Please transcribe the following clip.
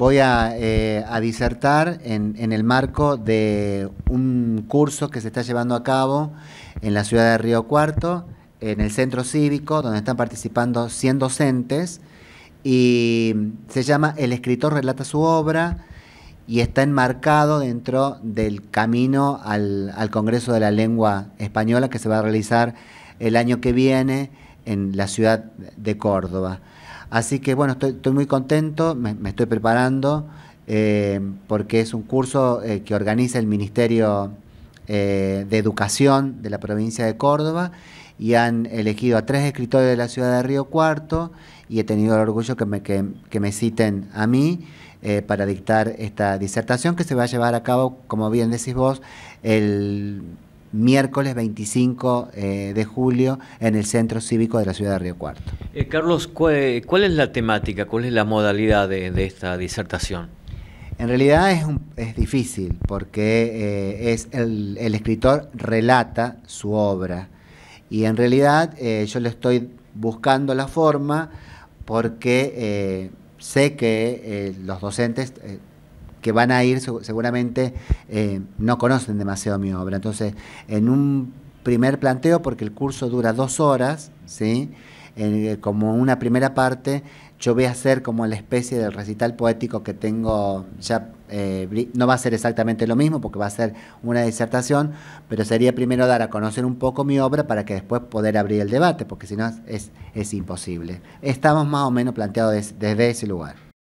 voy a, eh, disertar en, el marco de un curso que se está llevando a cabo en la ciudad de Río Cuarto, en el centro cívico, donde están participando 100 docentes, y se llama El escritor relata su obra y está enmarcado dentro del camino al Congreso de la Lengua Española que se va a realizar el año que viene en la ciudad de Córdoba. Así que bueno, estoy, muy contento, me, estoy preparando, eh, porque es un curso eh, que organiza el Ministerio eh, de Educación de la provincia de Córdoba y han elegido a tres escritores de la ciudad de Río Cuarto y he tenido el orgullo que me, que me citen a mí para dictar esta disertación que se va a llevar a cabo, como bien decís vos, el miércoles 25 de julio en el Centro Cívico de la ciudad de Río Cuarto. Eh, Carlos, ¿cuál, es la temática, cuál es la modalidad de, esta disertación? En realidad es, es difícil porque eh, es el, escritor relata su obra y en realidad eh, yo le estoy buscando la forma porque sé que los docentes que van a ir seguramente no conocen demasiado mi obra. Entonces, en un primer planteo, porque el curso dura dos horas, ¿sí? Eh, como una primera parte, yo voy a hacer como la especie del recital poético que tengo ya, eh, no va a ser exactamente lo mismo porque va a ser una disertación, pero sería primero dar a conocer un poco mi obra para que después poder abrir el debate, porque si no es, es imposible. Estamos más o menos planteados desde ese lugar.